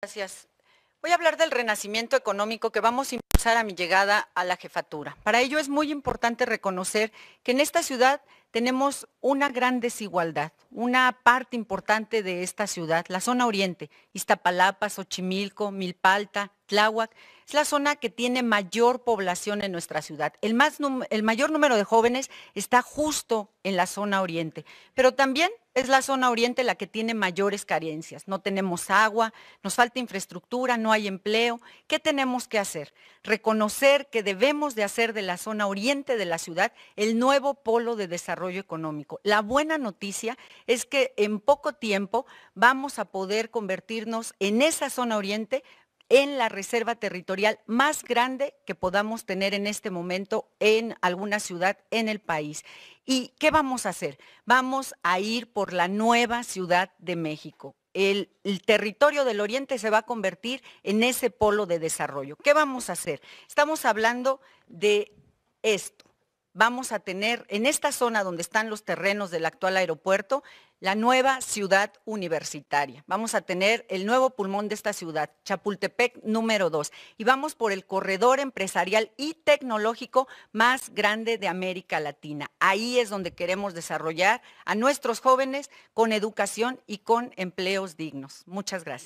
Gracias. Voy a hablar del renacimiento económico que vamos a impulsar a mi llegada a la jefatura. Para ello es muy importante reconocer que en esta ciudad tenemos una gran desigualdad, una parte importante de esta ciudad, la zona oriente, Iztapalapa, Xochimilco, Milpalta, Tláhuac, es la zona que tiene mayor población en nuestra ciudad. El, el, mayor número de jóvenes está justo en la zona oriente, pero también es la zona oriente la que tiene mayores carencias. No tenemos agua, nos falta infraestructura, no hay empleo. ¿Qué tenemos que hacer? Reconocer que debemos de hacer de la zona oriente de la ciudad el nuevo polo de desarrollo económico. La buena noticia es que en poco tiempo vamos a poder convertirnos en esa zona oriente en la reserva territorial más grande que podamos tener en este momento en alguna ciudad en el país. ¿Y qué vamos a hacer? Vamos a ir por la nueva Ciudad de México. El, territorio del Oriente se va a convertir en ese polo de desarrollo. ¿Qué vamos a hacer? Estamos hablando de esto. Vamos a tener en esta zona donde están los terrenos del actual aeropuerto, la nueva ciudad universitaria. Vamos a tener el nuevo pulmón de esta ciudad, Chapultepec número 2, y vamos por el corredor empresarial y tecnológico más grande de América Latina. Ahí es donde queremos desarrollar a nuestros jóvenes con educación y con empleos dignos. Muchas gracias.